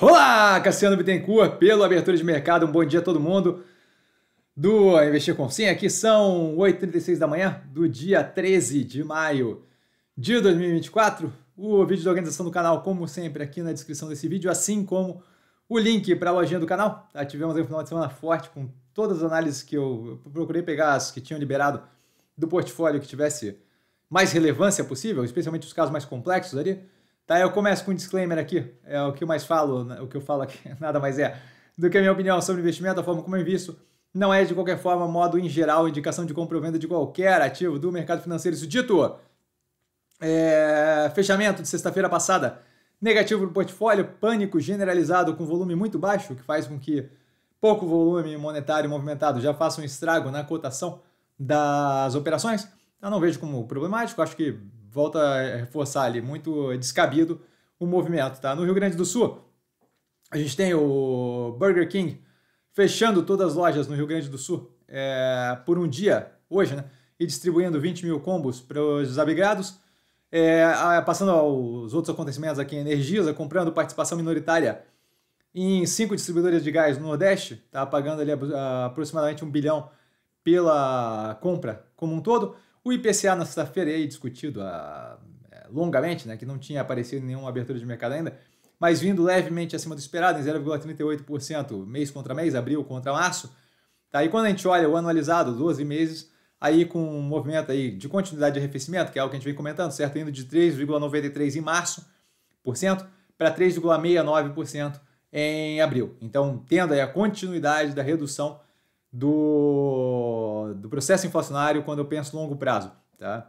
Olá, Cassiano Bittencourt, pelo Abertura de Mercado. Um bom dia a todo mundo do Investir com Sim. Aqui são 8h36 da manhã do dia 13 de maio de 2024. O vídeo de organização do canal, como sempre, aqui na descrição desse vídeo, assim como o link para a lojinha do canal. Já ah, Tivemos aí um final de semana forte com todas as análises que eu procurei pegar, as que tinham liberado do portfólio que tivesse mais relevância possível, especialmente os casos mais complexos ali. Tá, eu começo com um disclaimer aqui, é o que eu mais falo, né? o que eu falo aqui, nada mais é do que a minha opinião sobre investimento, a forma como eu invisto, não é de qualquer forma, modo em geral, indicação de compra ou venda de qualquer ativo do mercado financeiro. Isso dito, é, fechamento de sexta-feira passada, negativo para o portfólio, pânico generalizado com volume muito baixo, que faz com que pouco volume monetário movimentado já faça um estrago na cotação das operações. Eu não vejo como problemático, acho que volta a reforçar ali, muito descabido o movimento, tá? No Rio Grande do Sul, a gente tem o Burger King fechando todas as lojas no Rio Grande do Sul é, por um dia, hoje, né? E distribuindo 20 mil combos para os desabrigados. É, passando aos outros acontecimentos aqui, em Energisa comprando participação minoritária em cinco distribuidoras de gás no Nordeste, tá pagando ali aproximadamente um bilhão pela compra como um todo. O IPCA na sexta-feira aí discutido a, ah, é, eh, longamente, né, que não tinha aparecido nenhuma abertura de mercado ainda, mas vindo levemente acima do esperado, em 0,38% mês contra mês, abril contra março. Tá? E quando a gente olha o anualizado, 12 meses, aí com um movimento aí de continuidade de arrefecimento, que é algo que a gente vem comentando, certo? Indo de 3,93% em março por cento para 3,69% em abril. Então, tendo aí a continuidade da redução do, do processo inflacionário quando eu penso longo prazo. Tá?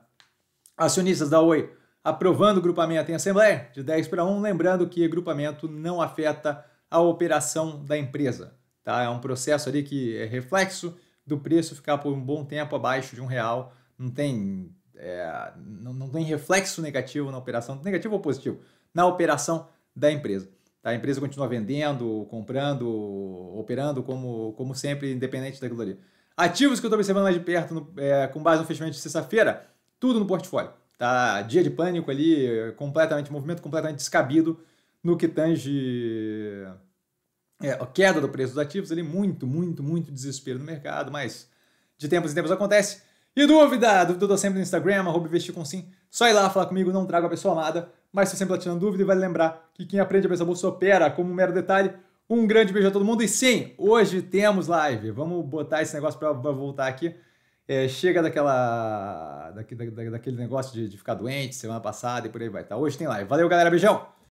Acionistas da Oi aprovando o grupamento em assembleia de 10 para 1, lembrando que grupamento não afeta a operação da empresa. Tá? É um processo ali que é reflexo do preço ficar por um bom tempo abaixo de um real, não tem, é, não, não, tem reflexo negativo na operação, negativo ou positivo, na operação da empresa. Tá? A empresa continua vendendo, comprando, operando como, como sempre, independente daquilo ali. Ativos que eu estou observando mais de perto, no, é, com base no fechamento de sexta-feira, tudo no portfólio. Tá dia de pânico ali, completamente, movimento completamente descabido no que tange é, a queda do preço dos ativos ali, muito, muito, muito desespero no mercado, mas de tempos em tempos acontece. E dúvida? Dúvida eu sempre no Instagram, arroba investir com sim. Só ir lá falar comigo, não trago a pessoa amada, mas estou sempre lá tirando dúvida e vale lembrar que quem aprende a pensar bolsa opera como um mero detalhe. Um grande beijo a todo mundo. E sim, hoje temos live. Vamos botar esse negócio para voltar aqui. É, chega daquela. da, daquele negócio de, de, ficar doente semana passada e por aí vai. Tá? Hoje tem live. Valeu, galera. Beijão!